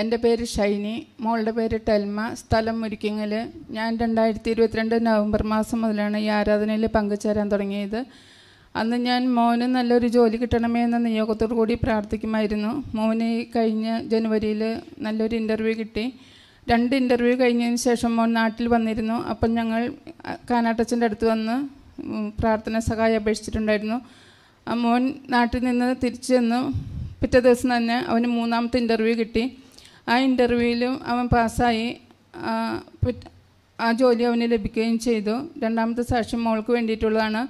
എൻ്റെ പേര് ഷൈനി മോളുടെ പേര് ടെൽമ സ്ഥലം മുരിക്കിങ്ങൽ ഞാൻ രണ്ടായിരത്തി ഇരുപത്തിരണ്ട് നവംബർ മാസം മുതലാണ് ഈ ആരാധനയിൽ പങ്കുചേരാൻ തുടങ്ങിയത് അന്ന് ഞാൻ മോന് നല്ലൊരു ജോലി കിട്ടണമേ എന്ന നിയോഗത്തോടു കൂടി പ്രാർത്ഥിക്കുമായിരുന്നു മോന് കഴിഞ്ഞ ജനുവരിയിൽ നല്ലൊരു ഇൻ്റർവ്യൂ കിട്ടി രണ്ട് ഇൻ്റർവ്യൂ കഴിഞ്ഞതിന് ശേഷം മോൻ നാട്ടിൽ വന്നിരുന്നു അപ്പം ഞങ്ങൾ കാനാട്ടച്ചൻ്റെ അടുത്ത് വന്ന് പ്രാർത്ഥന സഹായം അപേക്ഷിച്ചിട്ടുണ്ടായിരുന്നു ആ മോൻ നാട്ടിൽ നിന്ന് തിരിച്ചു ചെന്നു പിറ്റേ ദിവസം തന്നെ അവന് മൂന്നാമത്തെ ഇൻ്റർവ്യൂ കിട്ടി ആ ഇൻ്റർവ്യൂവിലും അവൻ പാസ്സായി ആ ജോലി അവന് ലഭിക്കുകയും ചെയ്തു രണ്ടാമത്തെ സാക്ഷ്യം മോൾക്ക് വേണ്ടിയിട്ടുള്ളതാണ്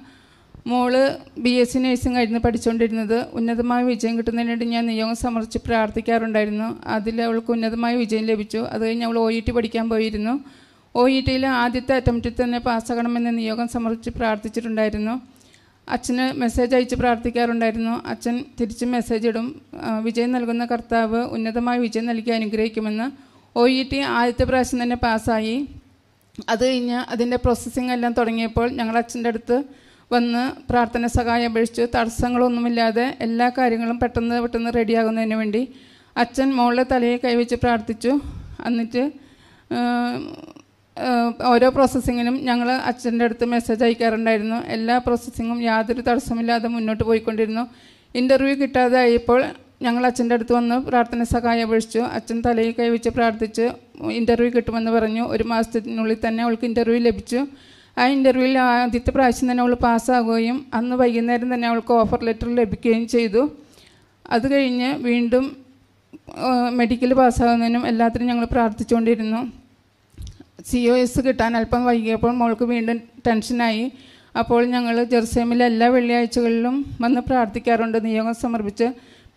മോള് ബി എസ് സി നഴ്സിംഗ് ആയിരുന്നു പഠിച്ചുകൊണ്ടിരുന്നത് ഉന്നതമായ വിജയം കിട്ടുന്നതിന് വേണ്ടി ഞാൻ നിയോഗം സമർപ്പിച്ച് പ്രാർത്ഥിക്കാറുണ്ടായിരുന്നു അതിൽ അവൾക്ക് ഉന്നതമായ വിജയം ലഭിച്ചു അത് കഴിഞ്ഞ് അവൾ ഒ ഇ ടി പഠിക്കാൻ പോയിരുന്നു ഒ ഇ ടിയിൽ ആദ്യത്തെ അറ്റംപ്റ്റിൽ തന്നെ പാസ്സാകണമെന്ന് നിയോഗം സമർപ്പിച്ച് പ്രാർത്ഥിച്ചിട്ടുണ്ടായിരുന്നു അച്ഛന് മെസ്സേജ് അയച്ച് പ്രാർത്ഥിക്കാറുണ്ടായിരുന്നു അച്ഛൻ തിരിച്ച് മെസ്സേജ് ഇടും വിജയം നൽകുന്ന കർത്താവ് ഉന്നതമായ വിജയം നൽകി അനുഗ്രഹിക്കുമെന്ന് ഒ ഇ ടി ആദ്യത്തെ പ്രാവശ്യം തന്നെ പാസ്സായി അത് കഴിഞ്ഞ് അതിൻ്റെ പ്രോസസ്സിംഗ് എല്ലാം തുടങ്ങിയപ്പോൾ ഞങ്ങൾ അച്ഛൻ്റെ അടുത്ത് വന്ന് പ്രാർത്ഥന സഹായം അപേക്ഷിച്ചു തടസ്സങ്ങളൊന്നുമില്ലാതെ എല്ലാ കാര്യങ്ങളും പെട്ടെന്ന് പെട്ടെന്ന് റെഡിയാകുന്നതിന് വേണ്ടി അച്ഛൻ മോളിലെ തലയെ കൈവച്ച് പ്രാർത്ഥിച്ചു എന്നിട്ട് ഓരോ പ്രോസസ്സിങ്ങിനും ഞങ്ങൾ അച്ഛൻ്റെ അടുത്ത് മെസ്സേജ് അയക്കാറുണ്ടായിരുന്നു എല്ലാ പ്രോസസ്സിങ്ങും യാതൊരു തടസ്സമില്ലാതെ മുന്നോട്ട് പോയിക്കൊണ്ടിരുന്നു ഇൻ്റർവ്യൂ കിട്ടാതെ ആയപ്പോൾ ഞങ്ങൾ അച്ഛൻ്റെ അടുത്ത് വന്ന് പ്രാർത്ഥന സഹായം അപേക്ഷിച്ചു അച്ഛൻ തലയിൽ കൈവച്ച് പ്രാർത്ഥിച്ച് ഇൻ്റർവ്യൂ കിട്ടുമെന്ന് പറഞ്ഞു ഒരു മാസത്തിനുള്ളിൽ തന്നെ അവൾക്ക് ഇൻ്റർവ്യൂ ലഭിച്ചു ആ ഇൻ്റർവ്യൂവിൽ ആദ്യത്തെ പ്രാവശ്യം തന്നെ അവൾ പാസ്സാകുകയും അന്ന് വൈകുന്നേരം തന്നെ അവൾക്ക് ഓഫർ ലെറ്റർ ലഭിക്കുകയും ചെയ്തു അത് കഴിഞ്ഞ് വീണ്ടും മെഡിക്കൽ പാസ്സാകുന്നതിനും എല്ലാത്തിനും ഞങ്ങൾ പ്രാർത്ഥിച്ചുകൊണ്ടിരുന്നു സി ഒ എസ് കിട്ടാൻ അല്പം വൈകിയപ്പോൾ മോൾക്ക് വീണ്ടും ടെൻഷനായി അപ്പോൾ ഞങ്ങൾ ജെറുസലേമിലെ എല്ലാ വെള്ളിയാഴ്ചകളിലും വന്ന് പ്രാർത്ഥിക്കാറുണ്ട് നിയോഗം സമർപ്പിച്ച്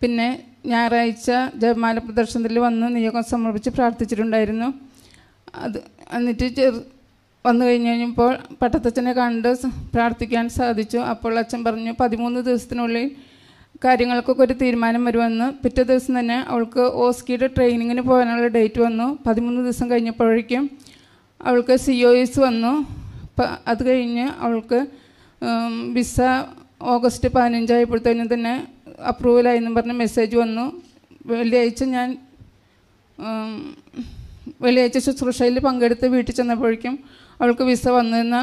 പിന്നെ ഞായറാഴ്ച ജപമാല പ്രദർശനത്തിൽ വന്ന് നിയോഗം സമർപ്പിച്ച് പ്രാർത്ഥിച്ചിട്ടുണ്ടായിരുന്നു അത് എന്നിട്ട് ചെറു വന്നു കഴിഞ്ഞ് കഴിഞ്ഞപ്പോൾ പട്ടത്തച്ഛനെ കണ്ട് പ്രാർത്ഥിക്കാൻ സാധിച്ചു അപ്പോൾ അച്ഛൻ പറഞ്ഞു പതിമൂന്ന് ദിവസത്തിനുള്ളിൽ കാര്യങ്ങൾക്കൊക്കെ ഒരു തീരുമാനം വരുമെന്ന് പിറ്റേ ദിവസം തന്നെ അവൾക്ക് ഓസ്കിയുടെ ട്രെയിനിങ്ങിന് പോകാനുള്ള ഡേറ്റ് വന്നു പതിമൂന്ന് ദിവസം കഴിഞ്ഞപ്പോഴേക്കും അവൾക്ക് സി ഒ എസ് വന്നു അത് കഴിഞ്ഞ് അവൾക്ക് വിസ ഓഗസ്റ്റ് പതിനഞ്ചായപ്പോഴത്തേനും തന്നെ അപ്രൂവലായി എന്നും പറഞ്ഞ് മെസ്സേജ് വന്നു വെള്ളിയാഴ്ച ഞാൻ വെള്ളിയാഴ്ച ശുശ്രൂഷയിൽ പങ്കെടുത്ത് വീട്ടിൽ ചെന്നപ്പോഴേക്കും അവൾക്ക് വിസ വന്നതെന്ന്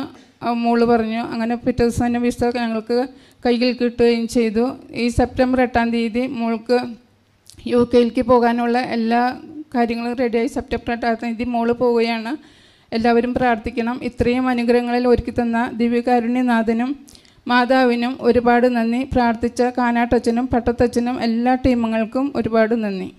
മോള് പറഞ്ഞു അങ്ങനെ പിറ്റേ ദിവസം തന്നെ വിസ ഞങ്ങൾക്ക് കയ്യിൽ കിട്ടുകയും ചെയ്തു ഈ സെപ്റ്റംബർ എട്ടാം തീയതി മോൾക്ക് യു കെയിലേക്ക് പോകാനുള്ള എല്ലാ കാര്യങ്ങളും റെഡിയായി സെപ്റ്റംബർ എട്ടാം തീയതി മോള് പോവുകയാണ് എല്ലാവരും പ്രാർത്ഥിക്കണം ഇത്രയും അനുഗ്രഹങ്ങളിൽ ഒരുക്കി തന്ന ദിവ്യകാരുണ്യനാഥനും മാതാവിനും ഒരുപാട് നന്ദി പ്രാർത്ഥിച്ച കാനാട്ടച്ചനും പട്ടത്തച്ഛനും എല്ലാ ടീമുകൾക്കും ഒരുപാട് നന്ദി